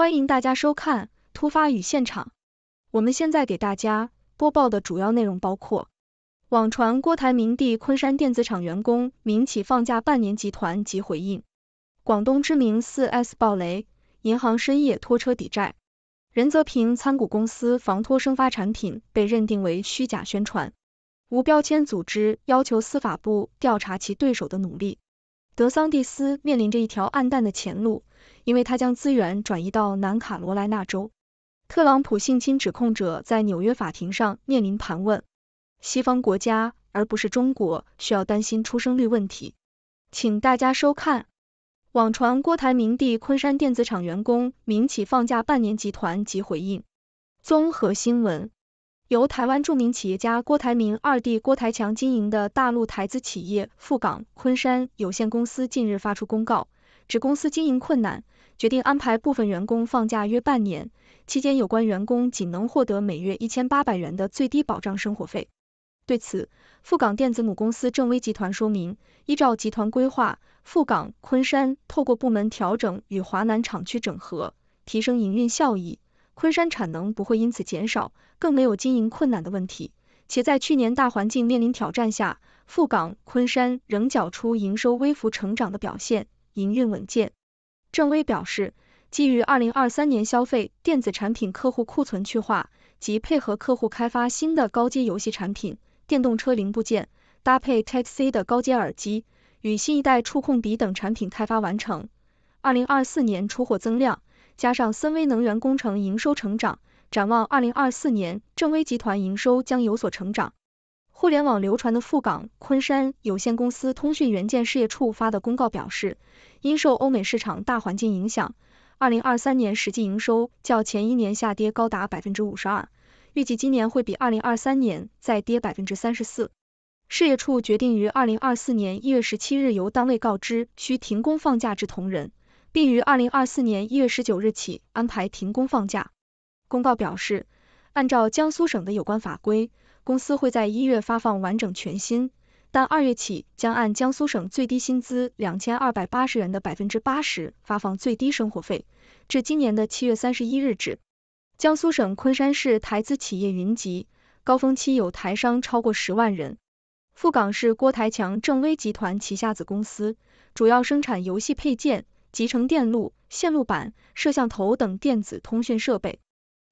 欢迎大家收看《突发与现场》。我们现在给大家播报的主要内容包括：网传郭台铭弟昆山电子厂员工民企放假半年集团及回应；广东知名四 S 暴雷；银行深夜拖车抵债；任泽平参股公司防脱生发产品被认定为虚假宣传；无标签组织要求司法部调查其对手的努力；德桑蒂斯面临着一条暗淡的前路。因为他将资源转移到南卡罗来纳州。特朗普性侵指控者在纽约法庭上面临盘问。西方国家而不是中国需要担心出生率问题。请大家收看。网传郭台铭弟昆山电子厂员工民企放假半年集团及回应。综合新闻，由台湾著名企业家郭台铭二弟郭台强经营的大陆台资企业富港昆山有限公司近日发出公告。指公司经营困难，决定安排部分员工放假约半年，期间有关员工仅能获得每月一千八百元的最低保障生活费。对此，富港电子母公司正威集团说明，依照集团规划，富港昆山透过部门调整与华南厂区整合，提升营运效益，昆山产能不会因此减少，更没有经营困难的问题。且在去年大环境面临挑战下，富港昆山仍缴出营收微幅成长的表现。营运稳健，郑威表示，基于二零二三年消费电子产品客户库存去化及配合客户开发新的高阶游戏产品、电动车零部件，搭配 Tech C 的高阶耳机与新一代触控笔等产品开发完成。二零二四年出货增量加上森威能源工程营收成长，展望二零二四年正威集团营收将有所成长。互联网流传的富港昆山有限公司通讯元件事业处发的公告表示，因受欧美市场大环境影响，二零二三年实际营收较前一年下跌高达百分之五十二，预计今年会比二零二三年再跌百分之三十四。事业处决定于二零二四年一月十七日由单位告知需停工放假之同仁，并于二零二四年一月十九日起安排停工放假。公告表示，按照江苏省的有关法规。公司会在一月发放完整全新，但二月起将按江苏省最低薪资两千二百八十元的百分之八十发放最低生活费，至今年的七月三十一日止。江苏省昆山市台资企业云集，高峰期有台商超过十万人。富港是郭台强正威集团旗下子公司，主要生产游戏配件、集成电路、线路板、摄像头等电子通讯设备。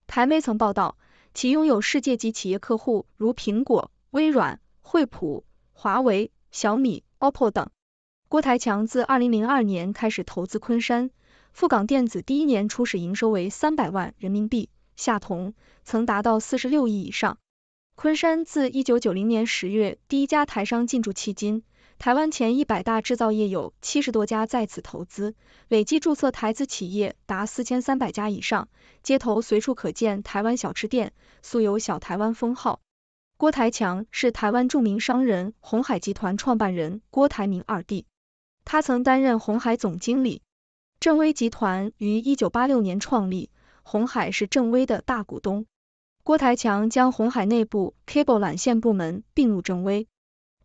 台媒曾报道。其拥有世界级企业客户，如苹果、微软、惠普、华为、小米、OPPO 等。郭台强自二零零二年开始投资昆山富港电子，第一年初始营收为三百万人民币，下同曾达到四十六亿以上。昆山自一九九零年十月第一家台商进驻迄今。台湾前一百大制造业有七十多家在此投资，累计注册台资企业达四千三百家以上。街头随处可见台湾小吃店，素有“小台湾”封号。郭台强是台湾著名商人，红海集团创办人郭台铭二弟，他曾担任红海总经理。正威集团于一九八六年创立，红海是正威的大股东。郭台强将红海内部 cable 缆线部门并入正威。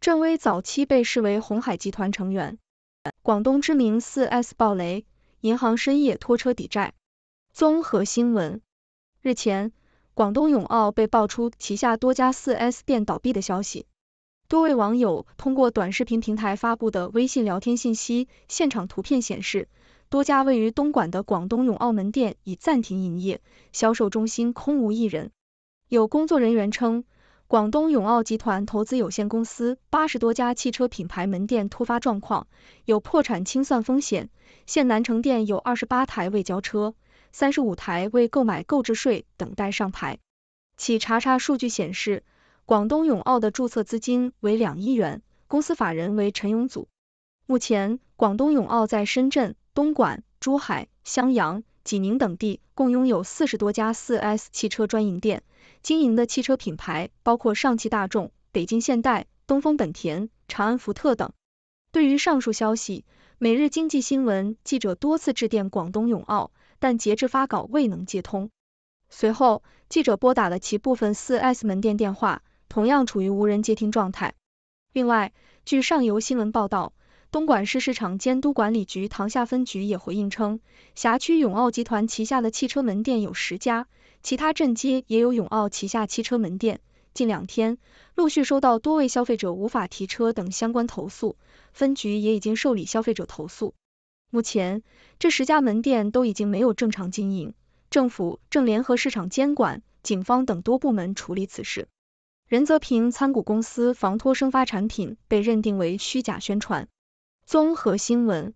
振威早期被视为红海集团成员。广东知名 4S 暴雷，银行深夜拖车抵债。综合新闻，日前，广东永奥被爆出旗下多家 4S 店倒闭的消息。多位网友通过短视频平台发布的微信聊天信息、现场图片显示，多家位于东莞的广东永奥门店已暂停营业，销售中心空无一人。有工作人员称。广东永奥集团投资有限公司八十多家汽车品牌门店突发状况，有破产清算风险。现南城店有二十八台未交车，三十五台未购买购置税，等待上牌。企查查数据显示，广东永奥的注册资金为两亿元，公司法人为陈永祖。目前，广东永奥在深圳、东莞、珠海、襄阳。济宁等地共拥有四十多家四 S 汽车专营店，经营的汽车品牌包括上汽大众、北京现代、东风本田、长安福特等。对于上述消息，每日经济新闻记者多次致电广东永奥，但截至发稿未能接通。随后，记者拨打了其部分四 S 门店电话，同样处于无人接听状态。另外，据上游新闻报道。东莞市市场监督管理局塘厦分局也回应称，辖区永奥集团旗下的汽车门店有十家，其他镇街也有永奥旗下汽车门店。近两天陆续收到多位消费者无法提车等相关投诉，分局也已经受理消费者投诉。目前，这十家门店都已经没有正常经营，政府正联合市场监管、警方等多部门处理此事。任泽平参股公司房托生发产品被认定为虚假宣传。综合新闻，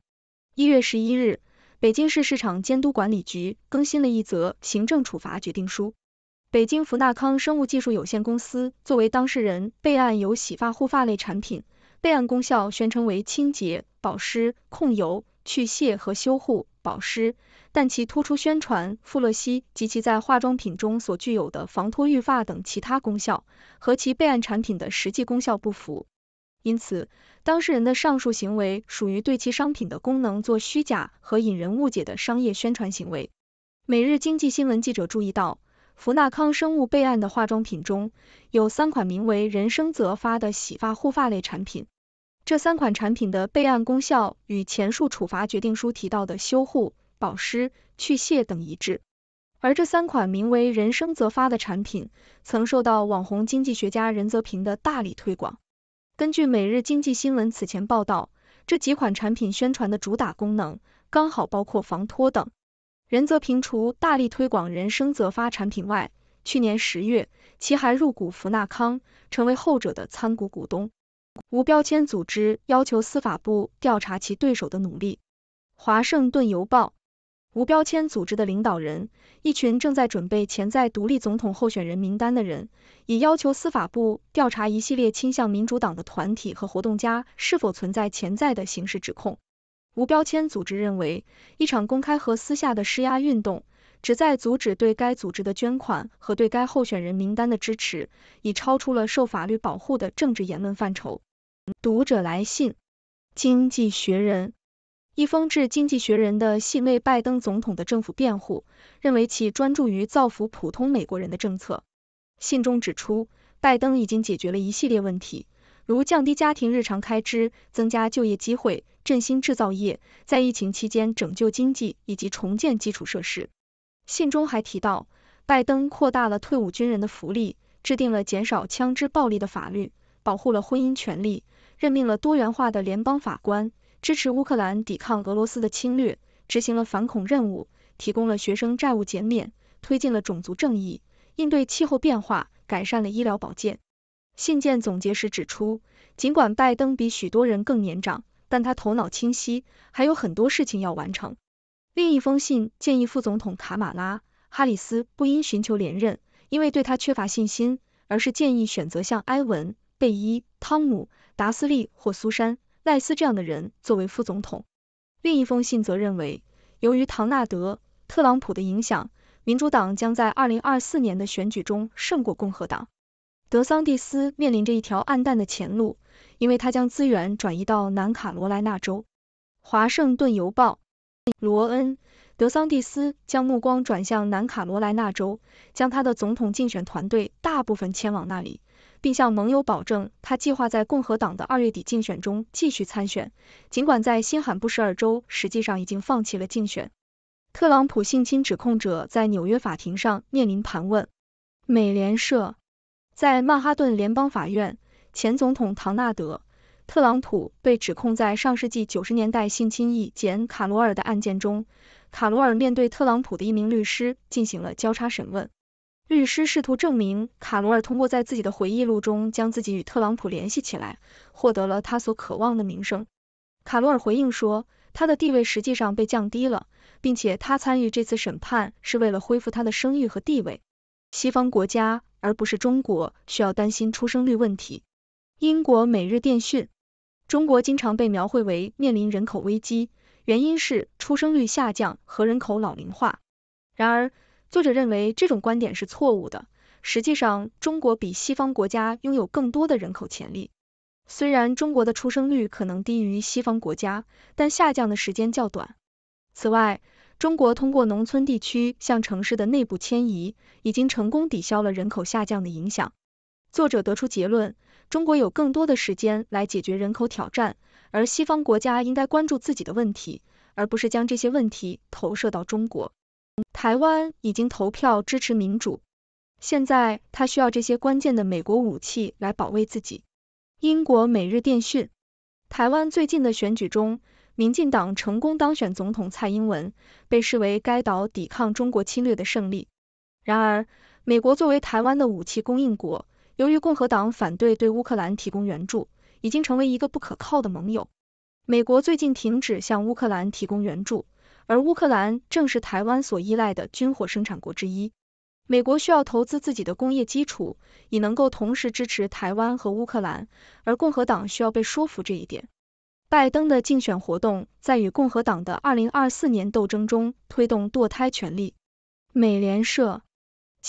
一月十一日，北京市市场监督管理局更新了一则行政处罚决定书。北京福纳康生物技术有限公司作为当事人，备案有洗发护发类产品，备案功效宣称为清洁、保湿、控油、去屑和修护、保湿，但其突出宣传富勒烯及其在化妆品中所具有的防脱育发等其他功效，和其备案产品的实际功效不符。因此，当事人的上述行为属于对其商品的功能做虚假和引人误解的商业宣传行为。每日经济新闻记者注意到，福纳康生物备案的化妆品中有三款名为“人生泽发”的洗发护发类产品，这三款产品的备案功效与前述处罚决定书提到的修护、保湿、去屑等一致。而这三款名为“人生泽发”的产品曾受到网红经济学家任泽平的大力推广。根据《每日经济新闻》此前报道，这几款产品宣传的主打功能刚好包括防脱等。任泽平除大力推广人生则发产品外，去年十月其还入股福纳康，成为后者的参股股东。无标签组织要求司法部调查其对手的努力。华盛顿邮报。无标签组织的领导人，一群正在准备潜在独立总统候选人名单的人，已要求司法部调查一系列倾向民主党的团体和活动家是否存在潜在的刑事指控。无标签组织认为，一场公开和私下的施压运动，旨在阻止对该组织的捐款和对该候选人名单的支持，已超出了受法律保护的政治言论范畴。读者来信，《经济学人》。一封致《经济学人》的信为拜登总统的政府辩护，认为其专注于造福普通美国人的政策。信中指出，拜登已经解决了一系列问题，如降低家庭日常开支、增加就业机会、振兴制造业、在疫情期间拯救经济以及重建基础设施。信中还提到，拜登扩大了退伍军人的福利，制定了减少枪支暴力的法律，保护了婚姻权利，任命了多元化的联邦法官。支持乌克兰抵抗俄罗斯的侵略，执行了反恐任务，提供了学生债务减免，推进了种族正义，应对气候变化，改善了医疗保健。信件总结时指出，尽管拜登比许多人更年长，但他头脑清晰，还有很多事情要完成。另一封信建议副总统卡马拉·哈里斯不应寻求连任，因为对他缺乏信心，而是建议选择像埃文、贝伊、汤姆、达斯利或苏珊。赖斯这样的人作为副总统。另一封信则认为，由于唐纳德·特朗普的影响，民主党将在二零二四年的选举中胜过共和党。德桑蒂斯面临着一条暗淡的前路，因为他将资源转移到南卡罗来纳州。华盛顿邮报，罗恩。德桑蒂斯将目光转向南卡罗来纳州，将他的总统竞选团队大部分迁往那里，并向盟友保证他计划在共和党的二月底竞选中继续参选，尽管在新罕布什尔州实际上已经放弃了竞选。特朗普性侵指控者在纽约法庭上面临盘问。美联社在曼哈顿联邦法院，前总统唐纳德·特朗普被指控在上世纪九十年代性侵一简·卡罗尔的案件中。卡罗尔面对特朗普的一名律师进行了交叉审问，律师试图证明卡罗尔通过在自己的回忆录中将自己与特朗普联系起来，获得了他所渴望的名声。卡罗尔回应说，他的地位实际上被降低了，并且他参与这次审判是为了恢复他的声誉和地位。西方国家而不是中国需要担心出生率问题。英国每日电讯，中国经常被描绘为面临人口危机。原因是出生率下降和人口老龄化。然而，作者认为这种观点是错误的。实际上，中国比西方国家拥有更多的人口潜力。虽然中国的出生率可能低于西方国家，但下降的时间较短。此外，中国通过农村地区向城市的内部迁移，已经成功抵消了人口下降的影响。作者得出结论，中国有更多的时间来解决人口挑战。而西方国家应该关注自己的问题，而不是将这些问题投射到中国。台湾已经投票支持民主，现在他需要这些关键的美国武器来保卫自己。英国每日电讯：台湾最近的选举中，民进党成功当选总统蔡英文，被视为该岛抵抗中国侵略的胜利。然而，美国作为台湾的武器供应国，由于共和党反对对乌克兰提供援助。已经成为一个不可靠的盟友。美国最近停止向乌克兰提供援助，而乌克兰正是台湾所依赖的军火生产国之一。美国需要投资自己的工业基础，以能够同时支持台湾和乌克兰，而共和党需要被说服这一点。拜登的竞选活动在与共和党的二零二四年斗争中推动堕胎权利。美联社。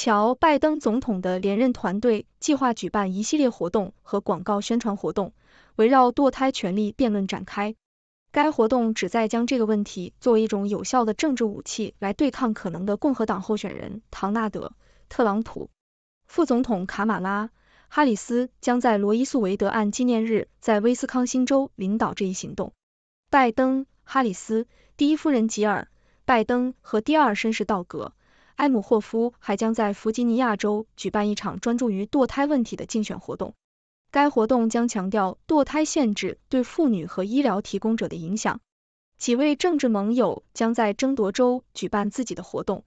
乔·拜登总统的连任团队计划举办一系列活动和广告宣传活动，围绕堕胎权利辩论展开。该活动旨在将这个问题作为一种有效的政治武器来对抗可能的共和党候选人唐纳德·特朗普。副总统卡马拉·哈里斯将在罗伊素韦德案纪念日在威斯康星州领导这一行动。拜登、哈里斯、第一夫人吉尔·拜登和第二绅士道格。埃姆霍夫还将在弗吉尼亚州举办一场专注于堕胎问题的竞选活动。该活动将强调堕胎限制对妇女和医疗提供者的影响。几位政治盟友将在争夺州举办自己的活动。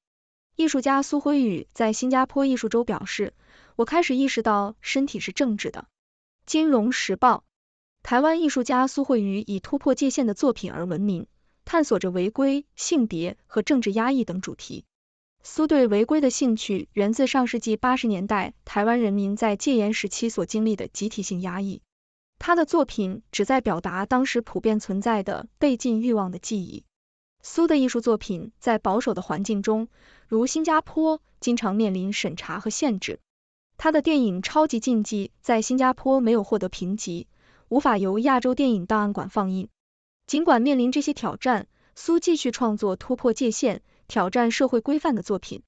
艺术家苏辉宇在新加坡艺术周表示：“我开始意识到身体是政治的。”金融时报，台湾艺术家苏慧宇以突破界限的作品而闻名，探索着违规、性别和政治压抑等主题。苏对违规的兴趣源自上世纪八十年代台湾人民在戒严时期所经历的集体性压抑。他的作品旨在表达当时普遍存在的被禁欲望的记忆。苏的艺术作品在保守的环境中，如新加坡，经常面临审查和限制。他的电影《超级禁忌》在新加坡没有获得评级，无法由亚洲电影档案馆放映。尽管面临这些挑战，苏继续创作，突破界限。挑战社会规范的作品。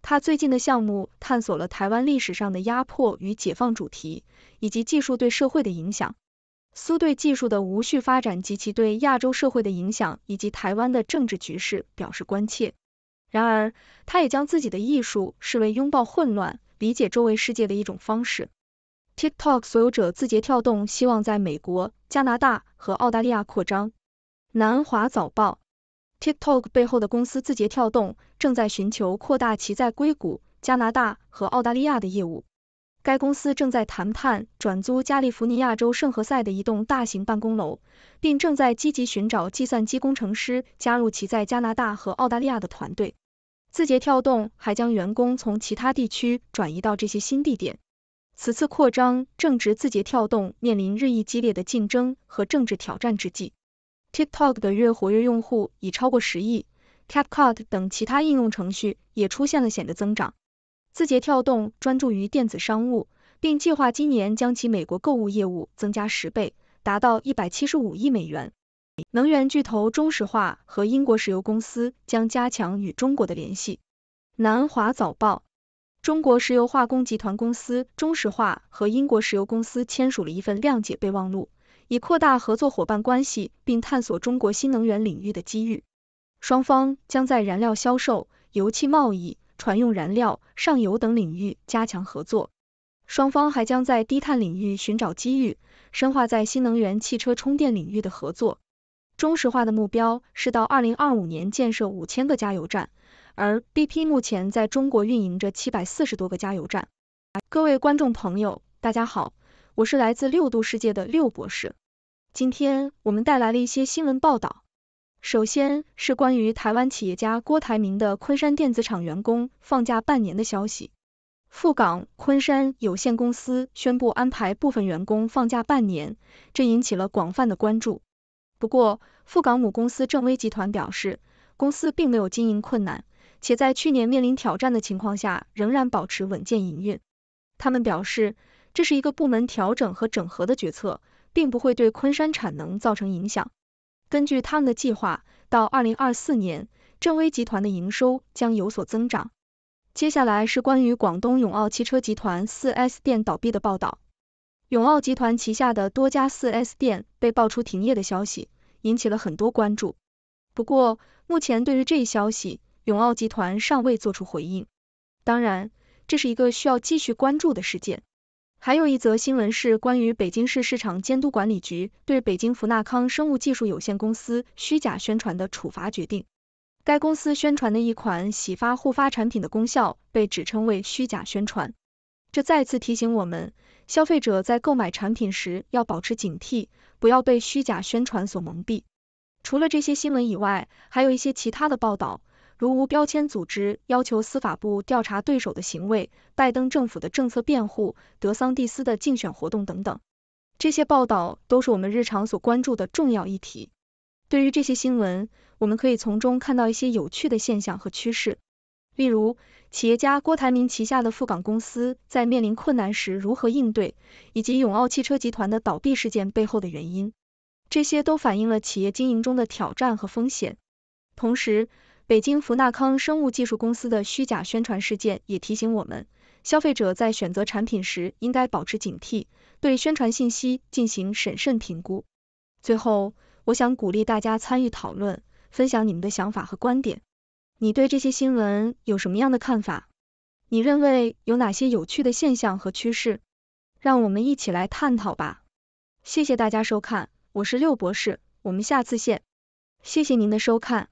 他最近的项目探索了台湾历史上的压迫与解放主题，以及技术对社会的影响。苏对技术的无序发展及其对亚洲社会的影响，以及台湾的政治局势表示关切。然而，他也将自己的艺术视为拥抱混乱、理解周围世界的一种方式。TikTok 所有者字节跳动希望在美国、加拿大和澳大利亚扩张。南华早报。TikTok 背后的公司字节跳动正在寻求扩大其在硅谷、加拿大和澳大利亚的业务。该公司正在谈判转租加利福尼亚州圣何塞的一栋大型办公楼，并正在积极寻找计算机工程师加入其在加拿大和澳大利亚的团队。字节跳动还将员工从其他地区转移到这些新地点。此次扩张正值字节跳动面临日益激烈的竞争和政治挑战之际。TikTok 的月活跃用户已超过十亿，CapCut 等其他应用程序也出现了显著增长。字节跳动专注于电子商务，并计划今年将其美国购物业务增加十倍，达到一百七十五亿美元。能源巨头中石化和英国石油公司将加强与中国的联系。南华早报：中国石油化工集团公司中石化和英国石油公司签署了一份谅解备忘录。以扩大合作伙伴关系，并探索中国新能源领域的机遇。双方将在燃料销售、油气贸易、船用燃料、上游等领域加强合作。双方还将在低碳领域寻找机遇，深化在新能源汽车充电领域的合作。中石化的目标是到二零二五年建设五千个加油站，而 BP 目前在中国运营着七百四十多个加油站。各位观众朋友，大家好，我是来自六度世界的六博士。今天我们带来了一些新闻报道。首先是关于台湾企业家郭台铭的昆山电子厂员工放假半年的消息。富港昆山有限公司宣布安排部分员工放假半年，这引起了广泛的关注。不过，富港母公司正威集团表示，公司并没有经营困难，且在去年面临挑战的情况下仍然保持稳健营运。他们表示，这是一个部门调整和整合的决策。并不会对昆山产能造成影响。根据他们的计划，到二零二四年，正威集团的营收将有所增长。接下来是关于广东永奥汽车集团四 S 店倒闭的报道。永奥集团旗下的多家四 S 店被爆出停业的消息，引起了很多关注。不过，目前对于这一消息，永奥集团尚未做出回应。当然，这是一个需要继续关注的事件。还有一则新闻是关于北京市市场监督管理局对北京福纳康生物技术有限公司虚假宣传的处罚决定。该公司宣传的一款洗发护发产品的功效被指称为虚假宣传，这再次提醒我们，消费者在购买产品时要保持警惕，不要被虚假宣传所蒙蔽。除了这些新闻以外，还有一些其他的报道。如无标签组织要求司法部调查对手的行为，拜登政府的政策辩护，德桑蒂斯的竞选活动等等，这些报道都是我们日常所关注的重要议题。对于这些新闻，我们可以从中看到一些有趣的现象和趋势。例如，企业家郭台铭旗下的富港公司在面临困难时如何应对，以及永奥汽车集团的倒闭事件背后的原因，这些都反映了企业经营中的挑战和风险。同时，北京福纳康生物技术公司的虚假宣传事件也提醒我们，消费者在选择产品时应该保持警惕，对宣传信息进行审慎评估。最后，我想鼓励大家参与讨论，分享你们的想法和观点。你对这些新闻有什么样的看法？你认为有哪些有趣的现象和趋势？让我们一起来探讨吧。谢谢大家收看，我是六博士，我们下次见。谢谢您的收看。